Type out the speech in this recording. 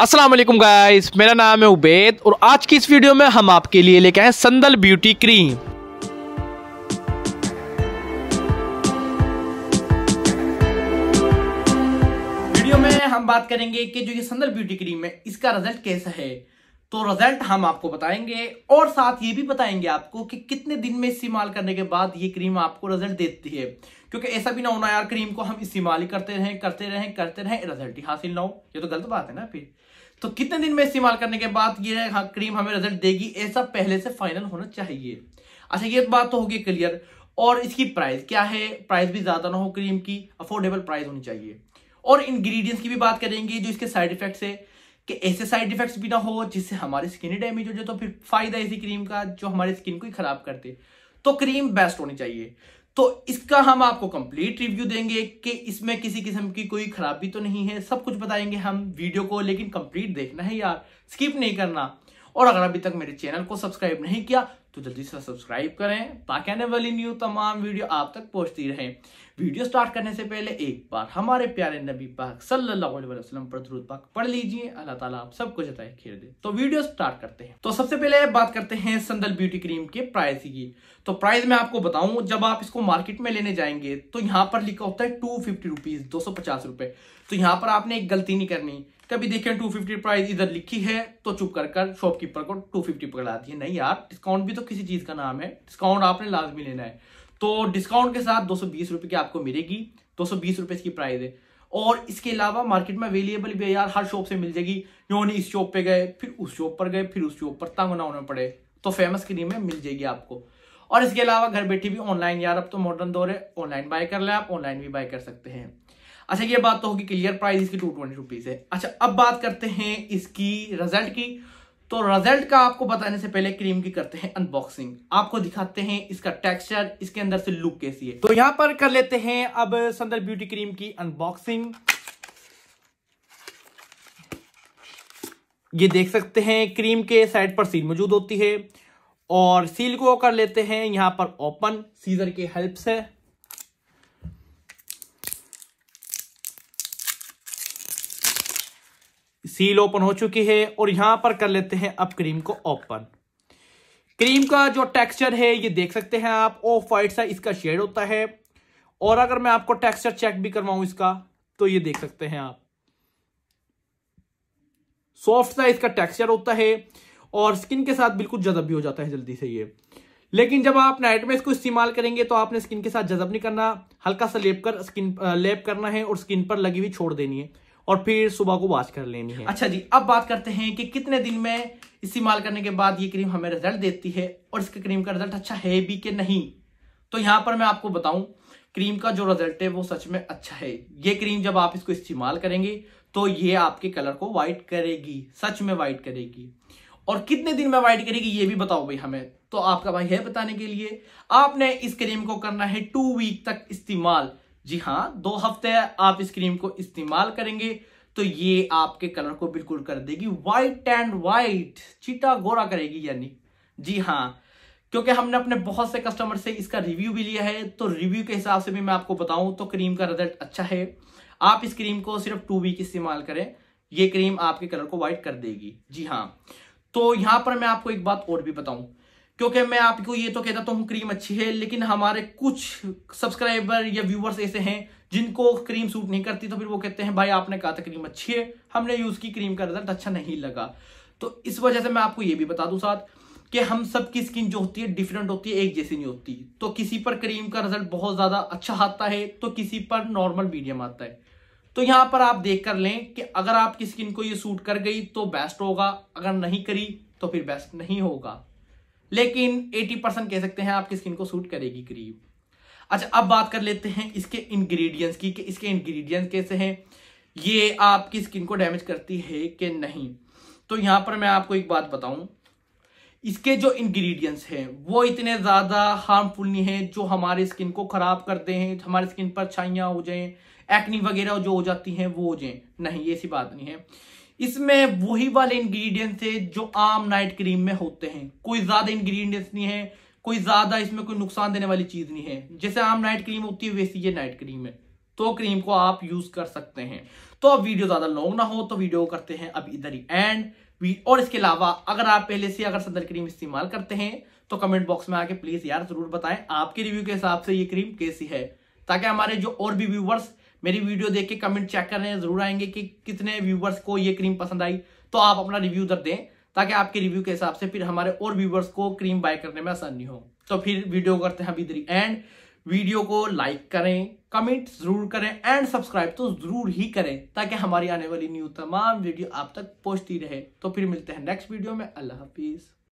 अस्सलाम वालेकुम गाइस मेरा नाम है उबैद और आज की इस वीडियो में हम आपके लिए लेके आए संदल ब्यूटी क्रीम वीडियो में हम बात करेंगे कि जो ये संदल ब्यूटी क्रीम है इसका रिजल्ट कैसा है तो रिजल्ट हम आपको बताएंगे और साथ ये भी बताएंगे आपको कि कितने दिन में इस्तेमाल करने के बाद ये क्रीम आपको रिजल्ट देती है क्योंकि ऐसा भी ना होना यार क्रीम को हम इस्तेमाल ही करते रहें करते रहें करते रहें रिजल्ट ही हासिल ना हो ये तो गलत बात है ना फिर तो कितने दिन में इस्तेमाल करने के बाद ये हाँ, क्रीम हमें रिजल्ट देगी ऐसा पहले से फाइनल होना चाहिए अच्छा ये बात तो होगी क्लियर और इसकी प्राइस क्या है प्राइस भी ज्यादा ना हो क्रीम की अफोर्डेबल प्राइस होनी चाहिए और इंग्रेडिएंट्स की भी बात करेंगे जो इसके साइड इफेक्ट्स है कि ऐसे साइड इफेक्ट्स भी ना हो जिससे हमारी स्किन डैमेज हो जाए तो फिर फायदा इसी क्रीम का जो हमारी स्किन को ही खराब करते तो क्रीम बेस्ट होनी चाहिए तो इसका हम आपको कंप्लीट रिव्यू देंगे कि इसमें किसी किस्म की कोई खराबी तो नहीं है सब कुछ बताएंगे हम वीडियो को लेकिन कंप्लीट देखना है यार स्किप नहीं करना और अगर अभी तक मेरे चैनल को सब्सक्राइब नहीं किया तो जल्दी से सब्सक्राइब करें ताकि आने वाली न्यू तमाम वीडियो आप तक पहुंचती रहे वीडियो स्टार्ट करने से पहले एक बार हमारे प्यारे नबी पाक सल्लल्लाहु अलैहि वसल्लम पर दरूद पाक पढ़ लीजिए अल्लाह ताला आप सबको जताए खेर दे तो वीडियो स्टार्ट करते हैं तो सबसे पहले बात करते हैं संदल ब्यूटी क्रीम के प्राइस की तो प्राइस मैं आपको बताऊं जब आप इसको मार्केट में लेने जाएंगे तो यहाँ पर लिखा होता है टू फिफ्टी रुपीज दो सौ पचास रुपए तो यहाँ पर आपने एक गलती नहीं करनी कभी देखें 250 प्राइस इधर लिखी है तो चुप कर कर शॉपकीपर को 250 पकड़ा दिए नहीं यार डिस्काउंट भी तो किसी चीज़ का नाम है डिस्काउंट आपने लाजमी लेना है तो डिस्काउंट के साथ दो सौ की आपको मिलेगी दो सौ इसकी प्राइस है और इसके अलावा मार्केट में अवेलेबल भी है यार हर शॉप से मिल जाएगी योनी इस शॉप पे गए फिर उस शॉप पर गए फिर उस शॉप पर तंग ना होना पड़े तो फेमस क्रीम है मिल जाएगी आपको और इसके अलावा घर बैठे भी ऑनलाइन यार अब तो मॉडर्न दौर है ऑनलाइन बाय कर लें आप ऑनलाइन भी बाय कर सकते हैं अच्छा ये बात तो होगी क्लियर प्राइस इसकी टू ट्वेंटी रुपीज है अच्छा अब बात करते हैं इसकी रिजल्ट की तो रिजल्ट का आपको बताने से पहले क्रीम की करते हैं अनबॉक्सिंग आपको दिखाते हैं इसका टेक्सचर इसके अंदर से लुक कैसी है तो यहां पर कर लेते हैं अब सुंदर ब्यूटी क्रीम की अनबॉक्सिंग ये देख सकते हैं क्रीम के साइड पर सील मौजूद होती है और सील को कर लेते हैं यहां पर ओपन सीजर के हेल्प से सील ओपन हो चुकी है और यहां पर कर लेते हैं अब क्रीम को ओपन क्रीम का जो टेक्सचर है ये देख सकते हैं आप ऑफ वाइट सा इसका शेड होता है और अगर मैं आपको टेक्सचर चेक भी करवाऊं इसका तो ये देख सकते हैं आप सॉफ्ट सा इसका टेक्सचर होता है और स्किन के साथ बिल्कुल जजब भी हो जाता है जल्दी से ये लेकिन जब आप नाइट में इसको इस्तेमाल करेंगे तो आपने स्किन के साथ जजब नहीं करना हल्का सा लेप कर स्किन लेप करना है और स्किन पर लगी हुई छोड़ देनी है और फिर सुबह को वॉश कर लेनी है अच्छा जी अब बात करते हैं कि कितने दिन में इस्तेमाल करने के बाद ये क्रीम हमें रिजल्ट देती है और इसके क्रीम का रिजल्ट अच्छा है भी कि नहीं तो यहाँ पर मैं आपको बताऊं क्रीम का जो रिजल्ट है वो सच में अच्छा है ये क्रीम जब आप इसको इस्तेमाल करेंगे तो ये आपके कलर को वाइट करेगी सच में वाइट करेगी और कितने दिन में वाइट करेगी ये भी बताओ भाई हमें तो आपका भाई है बताने के लिए आपने इस क्रीम को करना है टू वीक तक इस्तेमाल जी हाँ दो हफ्ते आप इस क्रीम को इस्तेमाल करेंगे तो ये आपके कलर को बिल्कुल कर देगी वाइट एंड वाइट चीटा गोरा करेगी यानी जी हाँ क्योंकि हमने अपने बहुत से कस्टमर से इसका रिव्यू भी लिया है तो रिव्यू के हिसाब से भी मैं आपको बताऊं तो क्रीम का रिजल्ट अच्छा है आप इस क्रीम को सिर्फ टू वीक इस्तेमाल करें ये क्रीम आपके कलर को वाइट कर देगी जी हाँ तो यहां पर मैं आपको एक बात और भी बताऊं क्योंकि मैं आपको ये तो कहता तो हूँ क्रीम अच्छी है लेकिन हमारे कुछ सब्सक्राइबर या व्यूवर्स ऐसे हैं जिनको क्रीम सूट नहीं करती तो फिर वो कहते हैं भाई आपने कहा था क्रीम अच्छी है हमने यूज़ की क्रीम का रिजल्ट अच्छा नहीं लगा तो इस वजह से मैं आपको ये भी बता दूँ साथ कि हम सब की स्किन जो होती है डिफरेंट होती है एक जैसी नहीं होती तो किसी पर क्रीम का रिजल्ट बहुत ज़्यादा अच्छा आता है तो किसी पर नॉर्मल मीडियम आता है तो यहाँ पर आप देख कर लें कि अगर आपकी स्किन को ये सूट कर गई तो बेस्ट होगा अगर नहीं करी तो फिर बेस्ट नहीं होगा लेकिन 80 परसेंट कह सकते हैं आपकी स्किन को सूट करेगी क्रीम अच्छा अब बात कर लेते हैं इसके इंग्रेडिएंट्स की कि इसके इंग्रेडिएंट्स कैसे हैं ये आपकी स्किन को डैमेज करती है कि नहीं तो यहां पर मैं आपको एक बात बताऊं इसके जो इंग्रेडिएंट्स हैं वो इतने ज़्यादा हार्मफुल नहीं है जो हमारे स्किन को ख़राब करते हैं हमारे स्किन पर छाइयाँ हो जाए एक्नी वगैरह जो हो जाती हैं वो हो जाए नहीं ऐसी बात नहीं है इसमें वही वाले इंग्रेडिएंट्स है जो आम नाइट क्रीम में होते हैं कोई ज्यादा इंग्रेडिएंट्स नहीं है कोई ज्यादा इसमें कोई नुकसान देने वाली चीज नहीं है जैसे आम नाइट क्रीम होती है वैसी ये नाइट क्रीम है तो क्रीम को आप यूज कर सकते हैं तो अब वीडियो ज्यादा लॉन्ग ना हो तो वीडियो करते हैं अब इधर ही एंड और इसके अलावा अगर आप पहले से अगर सदर क्रीम इस्तेमाल करते हैं तो कमेंट बॉक्स में आके प्लीज यार जरूर बताएं आपके रिव्यू के हिसाब से ये क्रीम कैसी है ताकि हमारे जो और भी व्यूवर्स मेरी वीडियो देख के कमेंट चेक कर रहे हैं जरूर आएंगे कि कितने व्यूवर्स को ये क्रीम पसंद आई तो आप अपना रिव्यू उधर दें ताकि आपके रिव्यू के हिसाब से फिर हमारे और व्यूवर्स को क्रीम बाय करने में आसानी हो तो फिर वीडियो करते हैं अभी एंड वीडियो को लाइक करें कमेंट जरूर करें एंड सब्सक्राइब तो जरूर ही करें ताकि हमारी आने वाली न्यू तमाम वीडियो आप तक पहुंचती रहे तो फिर मिलते हैं नेक्स्ट वीडियो में अल्लाह हाफिज़